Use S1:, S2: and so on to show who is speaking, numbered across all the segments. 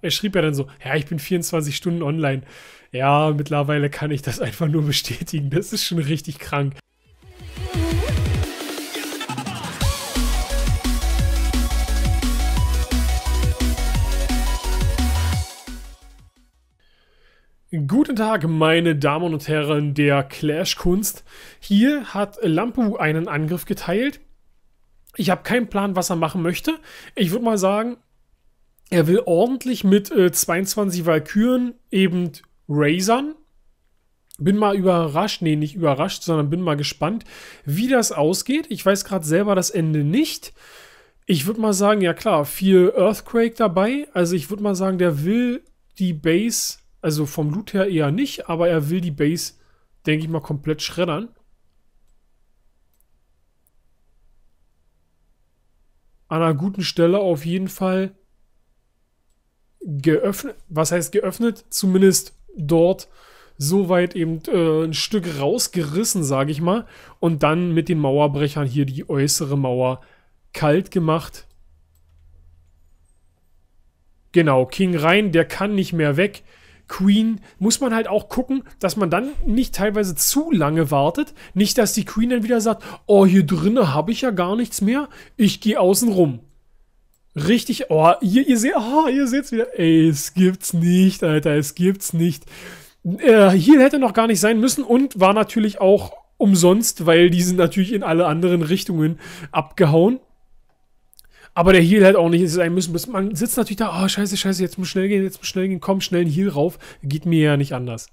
S1: er schrieb ja dann so, ja, ich bin 24 Stunden online. Ja, mittlerweile kann ich das einfach nur bestätigen. Das ist schon richtig krank. Guten Tag, meine Damen und Herren der Clash-Kunst. Hier hat Lampu einen Angriff geteilt. Ich habe keinen Plan, was er machen möchte. Ich würde mal sagen, er will ordentlich mit äh, 22 Valkyren eben Razern. Bin mal überrascht, nee, nicht überrascht, sondern bin mal gespannt, wie das ausgeht. Ich weiß gerade selber das Ende nicht. Ich würde mal sagen, ja klar, viel Earthquake dabei. Also ich würde mal sagen, der will die Base, also vom Loot her eher nicht, aber er will die Base, denke ich mal, komplett schreddern. An einer guten Stelle auf jeden Fall geöffnet, was heißt geöffnet? Zumindest dort soweit eben äh, ein Stück rausgerissen, sage ich mal, und dann mit den Mauerbrechern hier die äußere Mauer kalt gemacht. Genau, King rein, der kann nicht mehr weg. Queen muss man halt auch gucken, dass man dann nicht teilweise zu lange wartet. Nicht, dass die Queen dann wieder sagt, oh, hier drinnen habe ich ja gar nichts mehr, ich gehe außen rum. Richtig, oh, ihr, ihr seht, oh, ihr seht's wieder. Ey, es gibt's nicht, Alter, es gibt's nicht. Äh, hier hätte noch gar nicht sein müssen und war natürlich auch umsonst, weil die sind natürlich in alle anderen Richtungen abgehauen. Aber der Heal hätte auch nicht sein müssen. Man sitzt natürlich da, oh, scheiße, scheiße, jetzt muss schnell gehen, jetzt muss schnell gehen, komm, schnell einen Heal rauf. Geht mir ja nicht anders.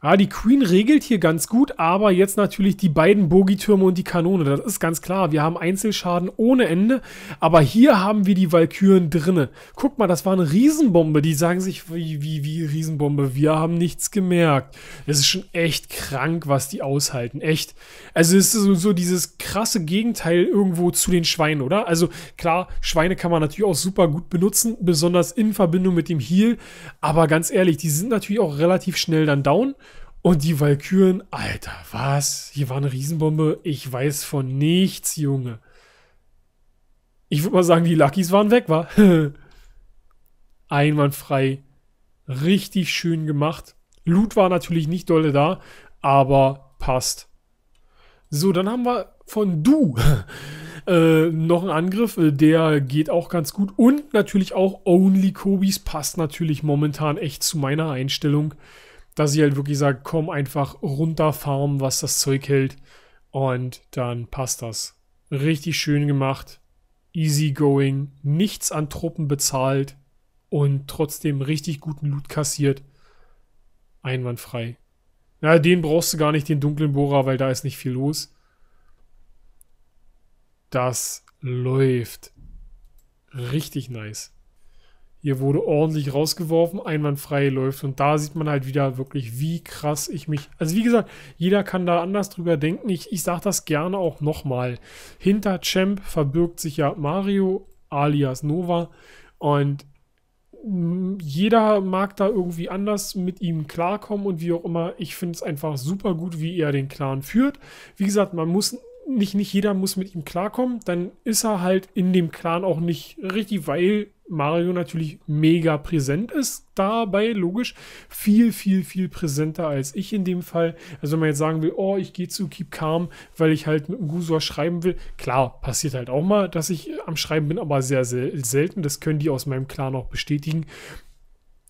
S1: Ja, die Queen regelt hier ganz gut, aber jetzt natürlich die beiden Bogitürme und die Kanone. Das ist ganz klar. Wir haben Einzelschaden ohne Ende, aber hier haben wir die Valkyren drinne. Guck mal, das war eine Riesenbombe. Die sagen sich, wie, wie, wie Riesenbombe. Wir haben nichts gemerkt. Es ist schon echt krank, was die aushalten. Echt. Also es ist so, so dieses krasse Gegenteil irgendwo zu den Schweinen, oder? Also klar, Schweine kann man natürlich auch super gut benutzen, besonders in Verbindung mit dem Heal. Aber ganz ehrlich, die sind natürlich auch relativ schnell dann down. Und die Valkyren, Alter, was? Hier war eine Riesenbombe. Ich weiß von nichts, Junge. Ich würde mal sagen, die Luckys waren weg, war. Einwandfrei. Richtig schön gemacht. Loot war natürlich nicht dolle da, aber passt. So, dann haben wir von Du äh, noch einen Angriff. Äh, der geht auch ganz gut. Und natürlich auch Only Kobis passt natürlich momentan echt zu meiner Einstellung dass ich halt wirklich sage, komm einfach runterfarmen, was das Zeug hält. Und dann passt das. Richtig schön gemacht. Easy going. Nichts an Truppen bezahlt. Und trotzdem richtig guten Loot kassiert. Einwandfrei. Na, den brauchst du gar nicht, den dunklen Bohrer, weil da ist nicht viel los. Das läuft. Richtig nice. Hier wurde ordentlich rausgeworfen, einwandfrei läuft. Und da sieht man halt wieder wirklich, wie krass ich mich. Also wie gesagt, jeder kann da anders drüber denken. Ich, ich sage das gerne auch nochmal. Hinter Champ verbirgt sich ja Mario alias Nova. Und mm, jeder mag da irgendwie anders mit ihm klarkommen und wie auch immer. Ich finde es einfach super gut, wie er den Clan führt. Wie gesagt, man muss nicht, nicht jeder muss mit ihm klarkommen, dann ist er halt in dem Clan auch nicht richtig, weil Mario natürlich mega präsent ist, dabei logisch viel, viel, viel präsenter als ich in dem Fall. Also wenn man jetzt sagen will, oh, ich gehe zu Keep Calm, weil ich halt mit dem schreiben will, klar, passiert halt auch mal, dass ich am Schreiben bin, aber sehr, sehr selten. Das können die aus meinem Clan auch bestätigen.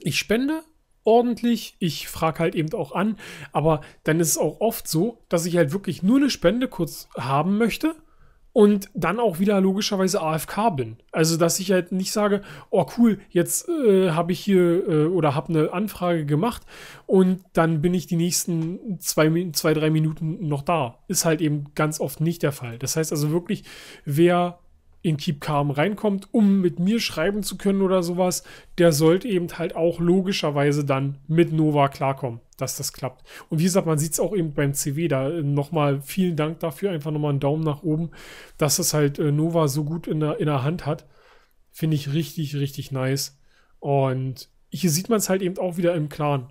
S1: Ich spende ordentlich. Ich frage halt eben auch an, aber dann ist es auch oft so, dass ich halt wirklich nur eine Spende kurz haben möchte und dann auch wieder logischerweise AFK bin. Also, dass ich halt nicht sage, oh cool, jetzt äh, habe ich hier äh, oder habe eine Anfrage gemacht und dann bin ich die nächsten zwei, zwei, drei Minuten noch da. Ist halt eben ganz oft nicht der Fall. Das heißt also wirklich, wer in Keep Calm reinkommt, um mit mir schreiben zu können oder sowas, der sollte eben halt auch logischerweise dann mit Nova klarkommen, dass das klappt. Und wie gesagt, man sieht es auch eben beim CW da. Äh, nochmal vielen Dank dafür, einfach nochmal einen Daumen nach oben, dass das halt äh, Nova so gut in der, in der Hand hat. Finde ich richtig, richtig nice. Und hier sieht man es halt eben auch wieder im Clan.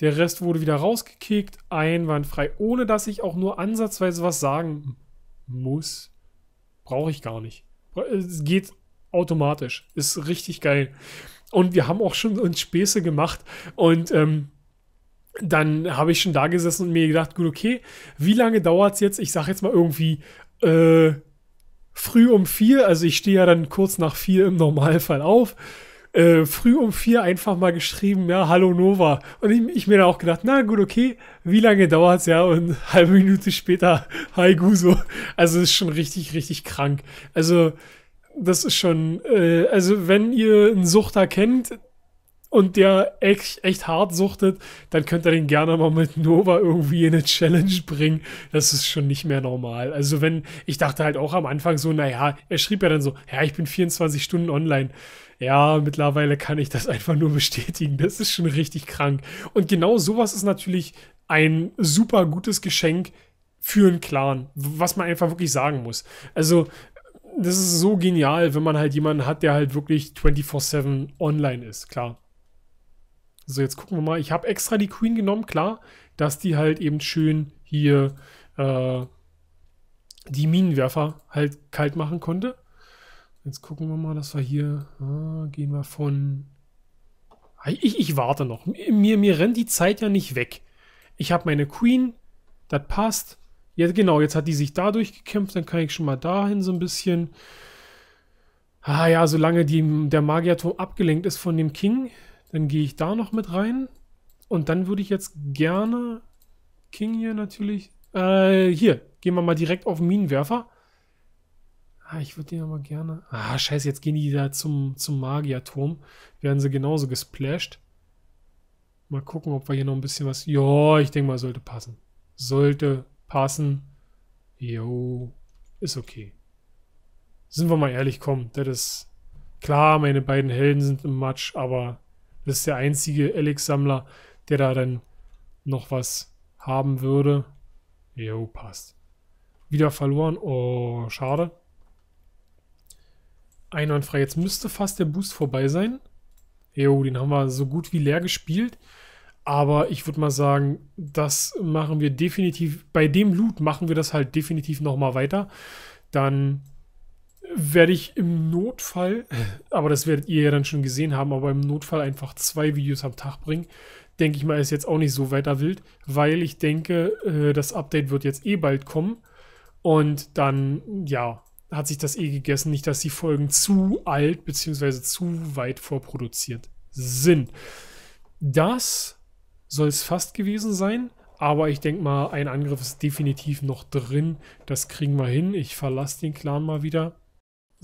S1: Der Rest wurde wieder rausgekickt, einwandfrei, ohne dass ich auch nur ansatzweise was sagen muss. Brauche ich gar nicht. Es geht automatisch. Ist richtig geil. Und wir haben auch schon uns Späße gemacht und ähm, dann habe ich schon da gesessen und mir gedacht, gut, okay, wie lange dauert es jetzt? Ich sage jetzt mal irgendwie äh, früh um vier, also ich stehe ja dann kurz nach vier im Normalfall auf äh, früh um vier einfach mal geschrieben, ja, hallo Nova. Und ich, ich mir da auch gedacht, na gut, okay, wie lange dauert's ja? Und halbe Minute später, hi Guso. Also ist schon richtig, richtig krank. Also das ist schon, äh, also wenn ihr einen Suchter kennt, und der echt, echt hart suchtet, dann könnt ihr den gerne mal mit Nova irgendwie in eine Challenge bringen. Das ist schon nicht mehr normal. Also wenn, ich dachte halt auch am Anfang so, naja, er schrieb ja dann so, ja, ich bin 24 Stunden online. Ja, mittlerweile kann ich das einfach nur bestätigen. Das ist schon richtig krank. Und genau sowas ist natürlich ein super gutes Geschenk für einen Clan, was man einfach wirklich sagen muss. Also das ist so genial, wenn man halt jemanden hat, der halt wirklich 24-7 online ist, klar. So, jetzt gucken wir mal. Ich habe extra die Queen genommen, klar, dass die halt eben schön hier äh, die Minenwerfer halt kalt machen konnte. Jetzt gucken wir mal, dass wir hier, ah, gehen wir von... Ah, ich, ich warte noch. Mir, mir rennt die Zeit ja nicht weg. Ich habe meine Queen, das passt. Jetzt, genau, jetzt hat die sich dadurch gekämpft, dann kann ich schon mal dahin so ein bisschen... Ah ja, solange die, der Magierturm abgelenkt ist von dem King, dann gehe ich da noch mit rein. Und dann würde ich jetzt gerne King hier natürlich. Äh, hier. Gehen wir mal direkt auf den Minenwerfer. Ah, ich würde den aber gerne... Ah, scheiße, jetzt gehen die da zum, zum Magierturm. Werden sie genauso gesplasht. Mal gucken, ob wir hier noch ein bisschen was... Ja, ich denke mal, sollte passen. Sollte passen. Jo, ist okay. Sind wir mal ehrlich, komm, das ist... Klar, meine beiden Helden sind im Matsch, aber das ist der einzige Alex-Sammler, der da dann noch was haben würde. Jo, passt. Wieder verloren. Oh, schade. Einwandfrei. Jetzt müsste fast der Boost vorbei sein. Jo, den haben wir so gut wie leer gespielt. Aber ich würde mal sagen, das machen wir definitiv, bei dem Loot machen wir das halt definitiv nochmal weiter. Dann werde ich im Notfall, aber das werdet ihr ja dann schon gesehen haben, aber im Notfall einfach zwei Videos am Tag bringen. Denke ich mal, ist jetzt auch nicht so weiter wild, weil ich denke, äh, das Update wird jetzt eh bald kommen. Und dann, ja, hat sich das eh gegessen. Nicht, dass die Folgen zu alt bzw. zu weit vorproduziert sind. Das soll es fast gewesen sein. Aber ich denke mal, ein Angriff ist definitiv noch drin. Das kriegen wir hin. Ich verlasse den Clan mal wieder.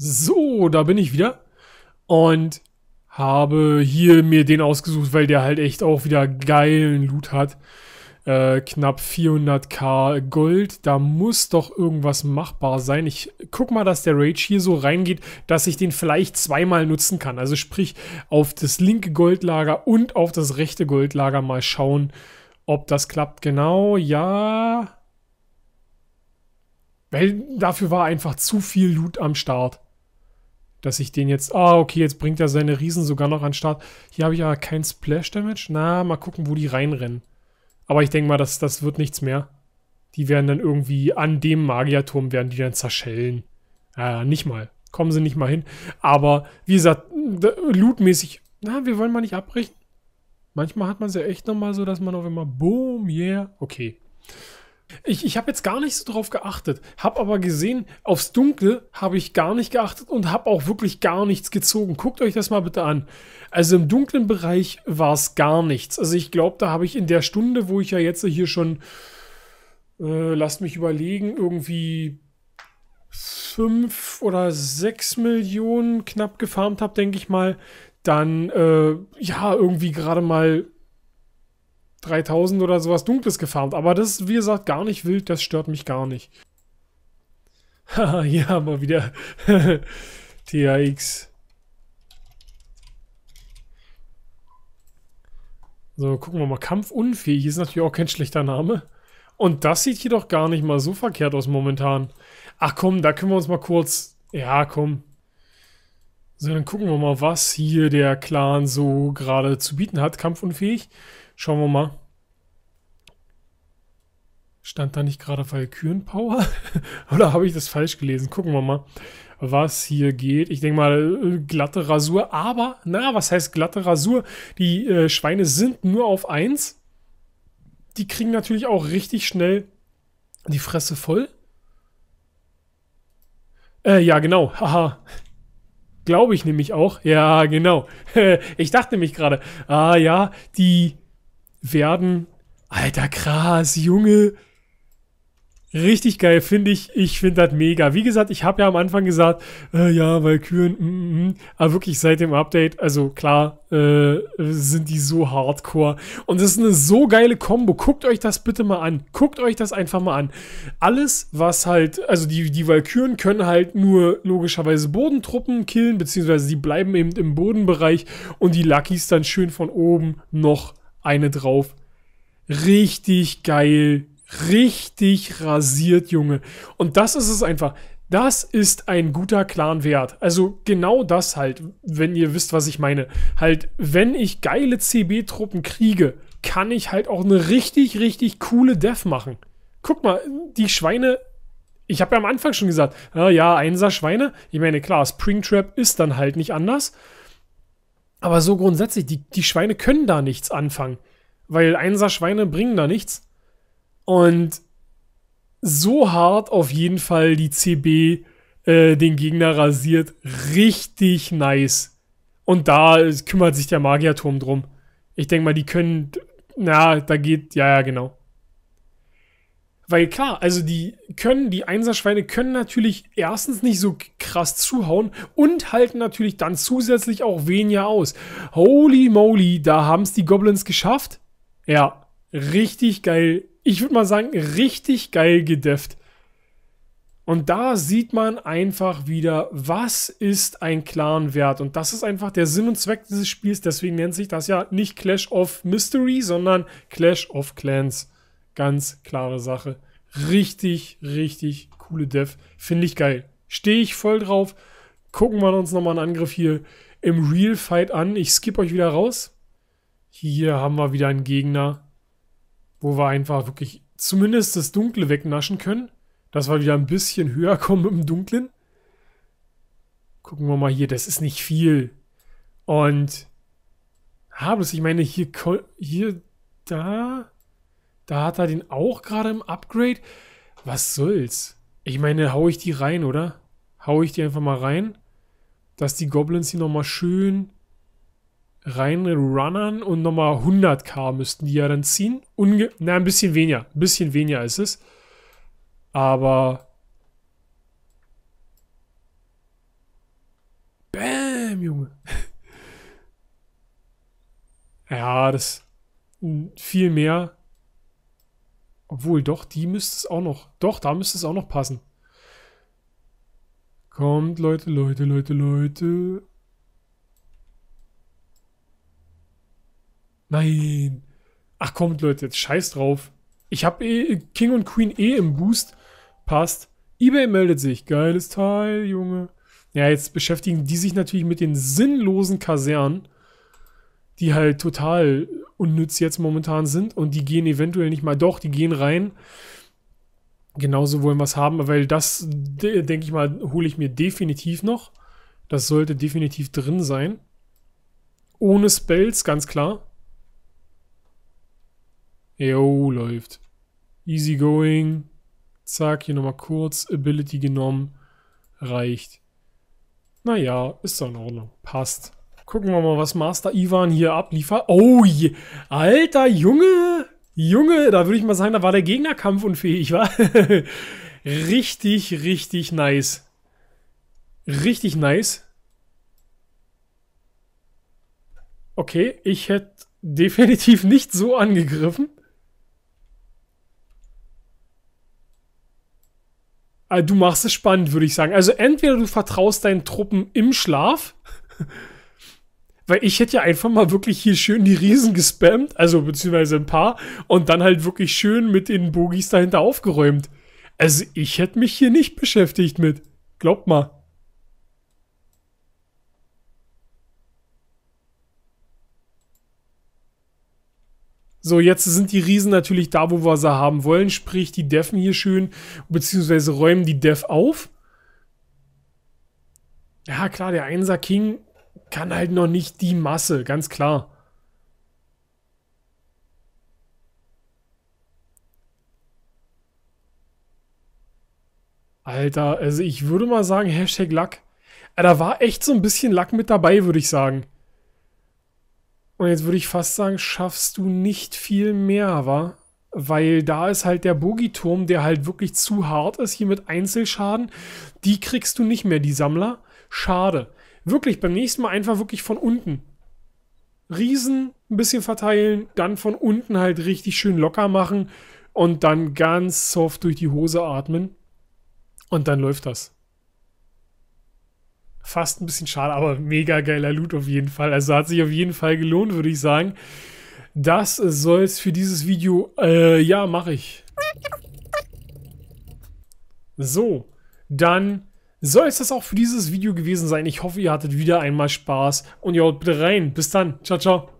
S1: So, da bin ich wieder. Und habe hier mir den ausgesucht, weil der halt echt auch wieder geilen Loot hat. Äh, knapp 400k Gold. Da muss doch irgendwas machbar sein. Ich guck mal, dass der Rage hier so reingeht, dass ich den vielleicht zweimal nutzen kann. Also sprich, auf das linke Goldlager und auf das rechte Goldlager mal schauen, ob das klappt. Genau, ja. Weil dafür war einfach zu viel Loot am Start dass ich den jetzt, ah, okay, jetzt bringt er seine Riesen sogar noch an Start. Hier habe ich aber keinen Splash-Damage. Na, mal gucken, wo die reinrennen. Aber ich denke mal, das, das wird nichts mehr. Die werden dann irgendwie an dem Magierturm werden die dann zerschellen. Äh, nicht mal. Kommen sie nicht mal hin. Aber wie gesagt, lootmäßig, na, wir wollen mal nicht abbrechen. Manchmal hat man es ja echt nochmal so, dass man auf einmal, boom, yeah, okay. Ich, ich habe jetzt gar nicht so drauf geachtet, habe aber gesehen, aufs Dunkle habe ich gar nicht geachtet und habe auch wirklich gar nichts gezogen. Guckt euch das mal bitte an. Also im dunklen Bereich war es gar nichts. Also ich glaube, da habe ich in der Stunde, wo ich ja jetzt hier schon, äh, lasst mich überlegen, irgendwie fünf oder sechs Millionen knapp gefarmt habe, denke ich mal, dann äh, ja irgendwie gerade mal 3000 oder sowas Dunkles gefarmt. Aber das ist, wie gesagt, gar nicht wild. Das stört mich gar nicht. Haha, hier haben wir wieder THX. So, gucken wir mal. Kampfunfähig ist natürlich auch kein schlechter Name. Und das sieht jedoch gar nicht mal so verkehrt aus momentan. Ach komm, da können wir uns mal kurz... Ja, komm. So, dann gucken wir mal, was hier der Clan so gerade zu bieten hat. Kampfunfähig. Schauen wir mal. Stand da nicht gerade Valkyrenpower? Oder habe ich das falsch gelesen? Gucken wir mal, was hier geht. Ich denke mal, äh, glatte Rasur. Aber, na, was heißt glatte Rasur? Die äh, Schweine sind nur auf 1. Die kriegen natürlich auch richtig schnell die Fresse voll. Äh, ja, genau. Haha. Glaube ich nämlich auch. Ja, genau. ich dachte nämlich gerade, ah ja, die werden. Alter, krass, Junge. Richtig geil, finde ich. Ich finde das mega. Wie gesagt, ich habe ja am Anfang gesagt, äh, ja, weil Kühen, mm, mm, mm. aber wirklich seit dem Update, also klar, äh, sind die so hardcore. Und das ist eine so geile Kombo. Guckt euch das bitte mal an. Guckt euch das einfach mal an. Alles, was halt, also die, die Valkyren können halt nur logischerweise Bodentruppen killen, beziehungsweise die bleiben eben im Bodenbereich und die Luckys dann schön von oben noch eine drauf. Richtig geil. Richtig rasiert, Junge. Und das ist es einfach. Das ist ein guter Clan-Wert. Also genau das halt, wenn ihr wisst, was ich meine. Halt, wenn ich geile CB-Truppen kriege, kann ich halt auch eine richtig, richtig coole Death machen. Guck mal, die Schweine. Ich habe ja am Anfang schon gesagt, na ah ja, Einser Schweine. Ich meine, klar, Springtrap ist dann halt nicht anders. Aber so grundsätzlich, die, die Schweine können da nichts anfangen. Weil Einser-Schweine bringen da nichts. Und so hart auf jeden Fall die CB äh, den Gegner rasiert. Richtig nice. Und da kümmert sich der Magierturm drum. Ich denke mal, die können. Na, da geht. Ja, ja, genau. Weil klar, also die können, die Einserschweine können natürlich erstens nicht so krass zuhauen und halten natürlich dann zusätzlich auch weniger aus. Holy moly, da haben es die Goblins geschafft. Ja, richtig geil. Ich würde mal sagen, richtig geil gedefft. Und da sieht man einfach wieder, was ist ein Clan wert. Und das ist einfach der Sinn und Zweck dieses Spiels. Deswegen nennt sich das ja nicht Clash of Mystery, sondern Clash of Clans. Ganz klare Sache. Richtig, richtig coole Dev. Finde ich geil. Stehe ich voll drauf. Gucken wir uns nochmal einen Angriff hier im Real Fight an. Ich skippe euch wieder raus. Hier haben wir wieder einen Gegner, wo wir einfach wirklich zumindest das Dunkle wegnaschen können. Dass wir wieder ein bisschen höher kommen im Dunklen. Gucken wir mal hier. Das ist nicht viel. Und habe ah, es. Ich meine, hier, hier, da. Da hat er den auch gerade im Upgrade. Was soll's? Ich meine, hau ich die rein, oder? Hau ich die einfach mal rein. Dass die Goblins hier nochmal schön reinrunnern und nochmal 100k müssten die ja dann ziehen. Unge Na, ein bisschen weniger. Ein bisschen weniger ist es. Aber... Bäm, Junge. ja, das... Viel mehr obwohl, doch, die müsste es auch noch. Doch, da müsste es auch noch passen. Kommt, Leute, Leute, Leute, Leute. Nein. Ach kommt, Leute, jetzt scheiß drauf. Ich habe eh King und Queen eh im Boost. Passt. Ebay meldet sich. Geiles Teil, Junge. Ja, jetzt beschäftigen die sich natürlich mit den sinnlosen Kasernen, die halt total unnütz jetzt momentan sind und die gehen eventuell nicht mal doch, die gehen rein. Genauso wollen wir es haben, weil das, denke ich mal, hole ich mir definitiv noch. Das sollte definitiv drin sein. Ohne Spells, ganz klar. Jo, läuft. Easy going. Zack, hier nochmal kurz. Ability genommen. Reicht. Naja, ist doch in Ordnung. Passt. Gucken wir mal, was Master Ivan hier abliefert. Oh, je. alter Junge. Junge, da würde ich mal sagen, da war der Gegner kampfunfähig, war. richtig, richtig nice. Richtig nice. Okay, ich hätte definitiv nicht so angegriffen. Ah, du machst es spannend, würde ich sagen. Also entweder du vertraust deinen Truppen im Schlaf weil ich hätte ja einfach mal wirklich hier schön die Riesen gespammt, also beziehungsweise ein paar, und dann halt wirklich schön mit den Bogies dahinter aufgeräumt. Also ich hätte mich hier nicht beschäftigt mit. Glaubt mal. So, jetzt sind die Riesen natürlich da, wo wir sie haben wollen, sprich die Deffen hier schön, beziehungsweise räumen die Def auf. Ja, klar, der Einser King kann halt noch nicht die Masse, ganz klar. Alter, also ich würde mal sagen, Hashtag Lack. Äh, da war echt so ein bisschen Lack mit dabei, würde ich sagen. Und jetzt würde ich fast sagen, schaffst du nicht viel mehr, wa? Weil da ist halt der Bogiturm, der halt wirklich zu hart ist, hier mit Einzelschaden. Die kriegst du nicht mehr, die Sammler. Schade wirklich beim nächsten Mal einfach wirklich von unten. Riesen ein bisschen verteilen, dann von unten halt richtig schön locker machen und dann ganz soft durch die Hose atmen. Und dann läuft das. Fast ein bisschen schade, aber mega geiler Loot auf jeden Fall. Also hat sich auf jeden Fall gelohnt, würde ich sagen. Das soll es für dieses Video. Äh, ja, mache ich. So, dann soll es das auch für dieses Video gewesen sein. Ich hoffe, ihr hattet wieder einmal Spaß und ihr haut bitte rein. Bis dann. Ciao, ciao.